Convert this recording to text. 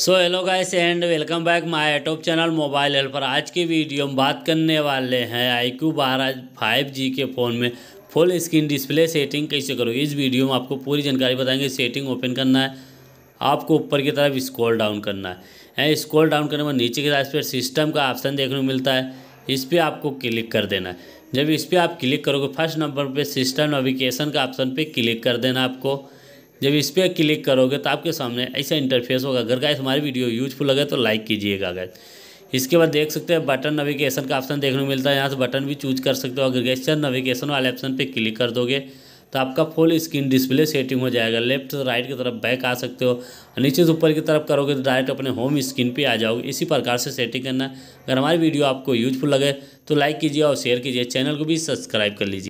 so hello guys and welcome back my YouTube channel mobile helper पर आज की video में बात करने वाले हैं आई क्यू बारह फाइव जी के फ़ोन में फुल स्क्रीन डिस्प्ले सेटिंग कैसे करोगे इस वीडियो में आपको पूरी जानकारी बताएंगे सेटिंग ओपन करना है आपको ऊपर की तरफ स्क्रॉल डाउन करना है स्क्रॉल डाउन करने पर नीचे की तरफ पर सिस्टम का ऑप्शन देखने को मिलता है इस पर आपको क्लिक कर देना है जब इस पर आप क्लिक करोगे फर्स्ट नंबर पर सिस्टम नोविकेशन का ऑप्शन पर क्लिक कर देना आपको जब इस पर क्लिक करोगे तो आपके सामने ऐसा इंटरफेस होगा अगर गाइस हमारी वीडियो यूजफुल लगे तो लाइक कीजिएगा गाइस इसके बाद देख सकते हैं बटन नविगेशन का ऑप्शन देखने को मिलता है यहाँ से बटन भी चूज कर सकते हो अगर गेस्टर नविगेशन वाले ऑप्शन पर क्लिक कर दोगे तो आपका फुल स्क्रीन डिस्प्ले सेटिंग हो जाएगा लेफ्ट से राइट की तरफ बैक आ सकते हो नीचे से ऊपर की तरफ करोगे तो डायरेक्ट अपने होम स्क्रीन पे आ जाओगे इसी प्रकार से सेटिंग करना अगर हमारी वीडियो आपको यूजफुल लगे तो लाइक कीजिए और शेयर कीजिए चैनल को भी सब्सक्राइब कर लीजिए